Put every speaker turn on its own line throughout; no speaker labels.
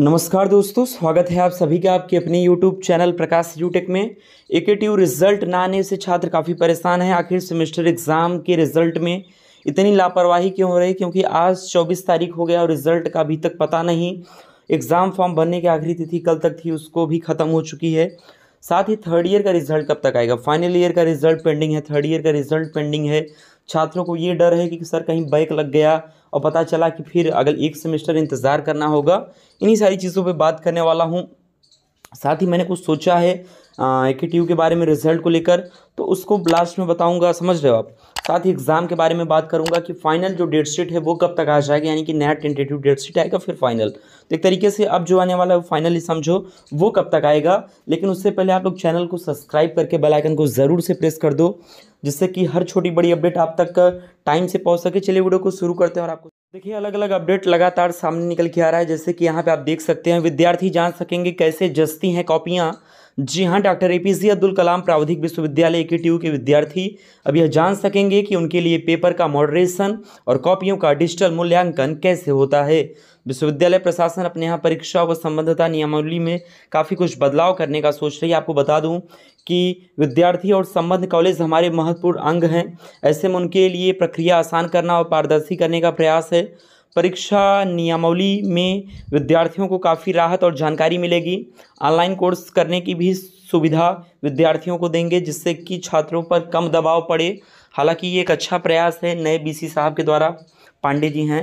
नमस्कार दोस्तों स्वागत है आप सभी का आपके अपने यूट्यूब चैनल प्रकाश यूटेक में ए के रिजल्ट ना आने से छात्र काफ़ी परेशान हैं आखिर सेमेस्टर एग्ज़ाम के रिजल्ट में इतनी लापरवाही क्यों हो रही है क्योंकि आज 24 तारीख हो गया और रिजल्ट का अभी तक पता नहीं एग्ज़ाम फॉर्म भरने की आखिरी तिथि कल तक थी उसको भी ख़त्म हो चुकी है साथ ही थर्ड ईयर का रिजल्ट कब तक आएगा फाइनल ईयर का रिजल्ट पेंडिंग है थर्ड ईयर का रिजल्ट पेंडिंग है छात्रों को ये डर है कि सर कहीं बैक लग गया और पता चला कि फिर अगर एक सेमेस्टर इंतज़ार करना होगा इन्हीं सारी चीज़ों पर बात करने वाला हूँ साथ ही मैंने कुछ सोचा है ए के के बारे में रिजल्ट को लेकर तो उसको लास्ट में बताऊंगा समझ रहे हो आप साथ ही एग्ज़ाम के बारे में बात करूंगा कि फाइनल जो डेट शीट है वो कब तक आ जाएगा यानी कि नया टेंटेटिव डेट शीट आएगा फिर फाइनल तो एक तरीके से अब जो आने वाला है फाइनली समझो वो कब तक आएगा लेकिन उससे पहले आप लोग चैनल को सब्सक्राइब करके बेलाइकन को ज़रूर से प्रेस कर दो जिससे कि हर छोटी बड़ी अपडेट आप तक टाइम से पहुँच सके चलिए वीडियो को शुरू करते हैं और आपको देखिए अलग अलग अपडेट लगातार सामने निकल के आ रहा है जैसे कि यहाँ पर आप देख सकते हैं विद्यार्थी जान सकेंगे कैसे जस्ती हैं कॉपियाँ जी हाँ doctor A P J Abdul Kalam प्रावधिक विश्वविद्यालय के टी के विद्यार्थी अब यह जान सकेंगे कि उनके लिए पेपर का मॉडरेशन और कॉपियों का डिजिटल मूल्यांकन कैसे होता है विश्वविद्यालय प्रशासन अपने यहाँ परीक्षा व संबद्धता नियमावली में काफ़ी कुछ बदलाव करने का सोच रही है आपको बता दूँ कि विद्यार्थी और संबद्ध कॉलेज हमारे महत्वपूर्ण अंग हैं ऐसे में उनके लिए प्रक्रिया आसान करना और पारदर्शी करने का प्रयास है परीक्षा नियमावली में विद्यार्थियों को काफ़ी राहत और जानकारी मिलेगी ऑनलाइन कोर्स करने की भी सुविधा विद्यार्थियों को देंगे जिससे कि छात्रों पर कम दबाव पड़े हालांकि ये एक अच्छा प्रयास है नए बीसी साहब के द्वारा पांडे जी हैं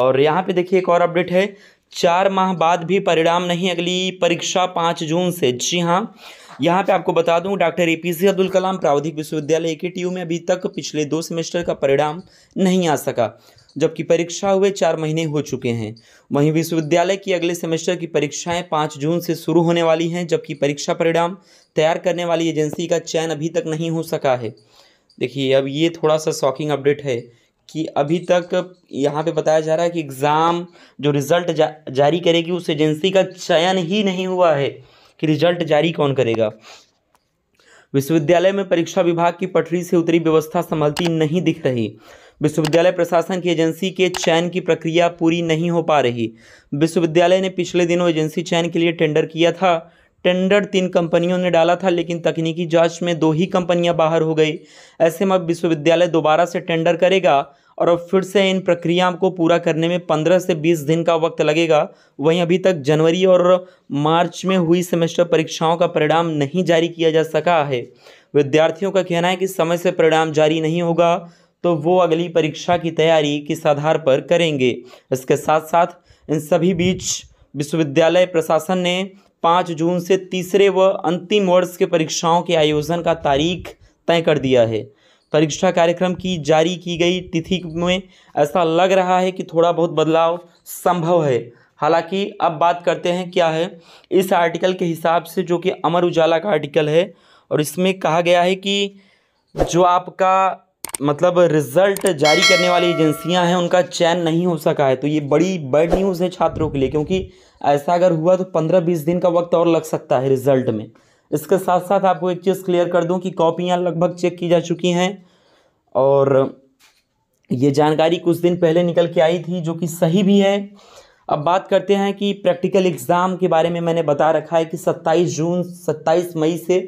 और यहाँ पे देखिए एक और अपडेट है चार माह बाद भी परिणाम नहीं अगली परीक्षा पाँच जून से जी हाँ यहाँ पे आपको बता दूं doctor A P Abdul Kalam प्रावधिक विश्वविद्यालय के टी में अभी तक पिछले दो सेमेस्टर का परिणाम नहीं आ सका जबकि परीक्षा हुए चार महीने हो चुके हैं वहीं विश्वविद्यालय की अगले सेमेस्टर की परीक्षाएं पाँच जून से शुरू होने वाली हैं जबकि परीक्षा परिणाम तैयार करने वाली एजेंसी का चयन अभी तक नहीं हो सका है देखिए अब ये थोड़ा सा शॉकिंग अपडेट है कि अभी तक यहाँ पे बताया जा रहा है कि एग्ज़ाम जो रिज़ल्ट जा, जारी करेगी उस एजेंसी का चयन ही नहीं हुआ है कि रिजल्ट जारी कौन करेगा विश्वविद्यालय में परीक्षा विभाग की पटरी से उतरी व्यवस्था संभलती नहीं दिख रही विश्वविद्यालय प्रशासन की एजेंसी के चयन की प्रक्रिया पूरी नहीं हो पा रही विश्वविद्यालय ने पिछले दिनों एजेंसी चयन के लिए टेंडर किया था टेंडर तीन कंपनियों ने डाला था लेकिन तकनीकी जांच में दो ही कंपनियां बाहर हो गई ऐसे में अब विश्वविद्यालय दोबारा से टेंडर करेगा और अब फिर से इन प्रक्रिया को पूरा करने में पंद्रह से बीस दिन का वक्त लगेगा वहीं अभी तक जनवरी और मार्च में हुई सेमेस्टर परीक्षाओं का परिणाम नहीं जारी किया जा सका है विद्यार्थियों का कहना है कि समय से परिणाम जारी नहीं होगा तो वो अगली परीक्षा की तैयारी किस आधार पर करेंगे इसके साथ साथ इन सभी बीच विश्वविद्यालय प्रशासन ने पाँच जून से तीसरे व अंतिम वर्ष के परीक्षाओं के आयोजन का तारीख तय कर दिया है परीक्षा कार्यक्रम की जारी की गई तिथि में ऐसा लग रहा है कि थोड़ा बहुत बदलाव संभव है हालांकि अब बात करते हैं क्या है इस आर्टिकल के हिसाब से जो कि अमर उजाला का आर्टिकल है और इसमें कहा गया है कि जो आपका मतलब रिज़ल्ट जारी करने वाली एजेंसियां हैं उनका चयन नहीं हो सका है तो ये बड़ी बैड न्यूज़ है छात्रों के लिए क्योंकि ऐसा अगर हुआ तो पंद्रह बीस दिन का वक्त और लग सकता है रिज़ल्ट में इसके साथ साथ आपको एक चीज़ क्लियर कर दूं कि कॉपियां लगभग चेक की जा चुकी हैं और ये जानकारी कुछ दिन पहले निकल के आई थी जो कि सही भी है अब बात करते हैं कि प्रैक्टिकल एग्ज़ाम के बारे में मैंने बता रखा है कि 27 जून 27 मई से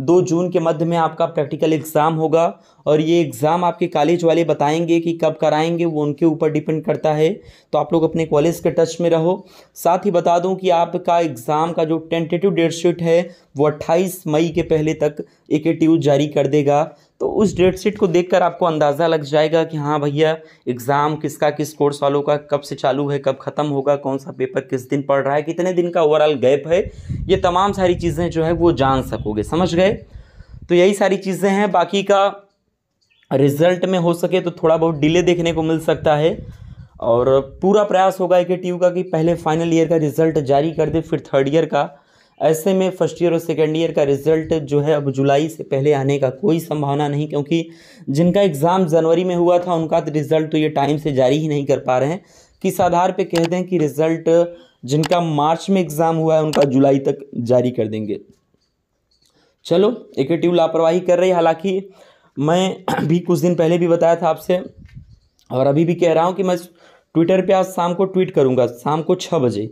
दो जून के मध्य में आपका प्रैक्टिकल एग्ज़ाम होगा और ये एग्ज़ाम आपके कॉलेज वाले बताएंगे कि कब कराएंगे वो उनके ऊपर डिपेंड करता है तो आप लोग अपने कॉलेज के टच में रहो साथ ही बता दूं कि आपका एग्ज़ाम का जो टेंटेटिव डेट शीट है वो 28 मई के पहले तक ए जारी कर देगा तो उस डेट शीट को देख आपको अंदाज़ा लग जाएगा कि हाँ भैया एग्ज़ाम किसका किस कोर्स वालों का कब से चालू है कब ख़त्म होगा कौन सा पेपर किस दिन पढ़ रहा है कितने दिन का ओवरऑल गैप है ये तमाम सारी चीज़ें जो है वो जान सकोगे समझ गए तो यही सारी चीज़ें हैं बाकी का रिज़ल्ट में हो सके तो थोड़ा बहुत डिले देखने को मिल सकता है और पूरा प्रयास होगा एक टी का कि पहले फाइनल ईयर का रिज़ल्ट जारी कर दे फिर थर्ड ईयर का ऐसे में फर्स्ट ईयर और सेकेंड ईयर का रिज़ल्ट जो है अब जुलाई से पहले आने का कोई संभावना नहीं क्योंकि जिनका एग्ज़ाम जनवरी में हुआ था उनका तो रिज़ल्ट तो ये टाइम से जारी ही नहीं कर पा रहे हैं किस आधार पे कह दें कि रिज़ल्ट जिनका मार्च में एग्ज़ाम हुआ है उनका जुलाई तक जारी कर देंगे चलो एक लापरवाही कर रही हालांकि मैं भी कुछ दिन पहले भी बताया था आपसे और अभी भी कह रहा हूँ कि मैं ट्विटर पे आज शाम को ट्वीट करूँगा शाम को छः बजे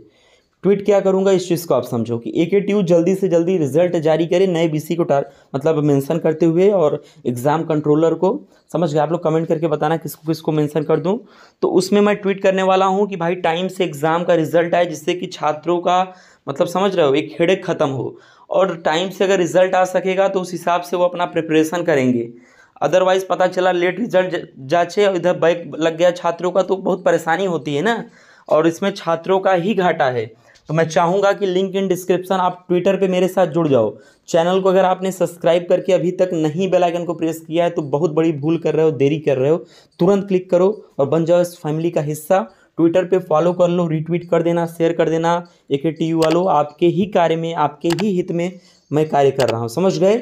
ट्वीट क्या करूंगा इस चीज़ को आप समझो कि ए के टी यू जल्दी से जल्दी रिजल्ट जारी करें नए सी को टार मतलब मेंशन करते हुए और एग्ज़ाम कंट्रोलर को समझ गए आप लोग कमेंट करके बताना किसको किसको मेंशन कर दूं तो उसमें मैं ट्वीट करने वाला हूं कि भाई टाइम से एग्ज़ाम का रिजल्ट आए जिससे कि छात्रों का मतलब समझ रहे हो एक हेडेक ख़त्म हो और टाइम से अगर रिजल्ट आ सकेगा तो उस हिसाब से वो अपना प्रिपरेशन करेंगे अदरवाइज़ पता चला लेट रिजल्ट जाचे और इधर बैक लग गया छात्रों का तो बहुत परेशानी होती है ना और इसमें छात्रों का ही घाटा है तो मैं चाहूँगा कि लिंक इन डिस्क्रिप्शन आप ट्विटर पे मेरे साथ जुड़ जाओ चैनल को अगर आपने सब्सक्राइब करके अभी तक नहीं बेल आइकन को प्रेस किया है तो बहुत बड़ी भूल कर रहे हो देरी कर रहे हो तुरंत क्लिक करो और बन जाओ इस फैमिली का हिस्सा ट्विटर पे फॉलो कर लो रीट्वीट कर देना शेयर कर देना ए टी यू वालों आपके ही कार्य में आपके ही हित में मैं कार्य कर रहा हूँ समझ गए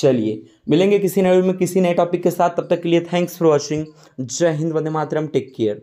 चलिए मिलेंगे किसी नए में किसी नए टॉपिक के साथ तब तक के लिए thanks for watching Jai Hind Vande Mataram take care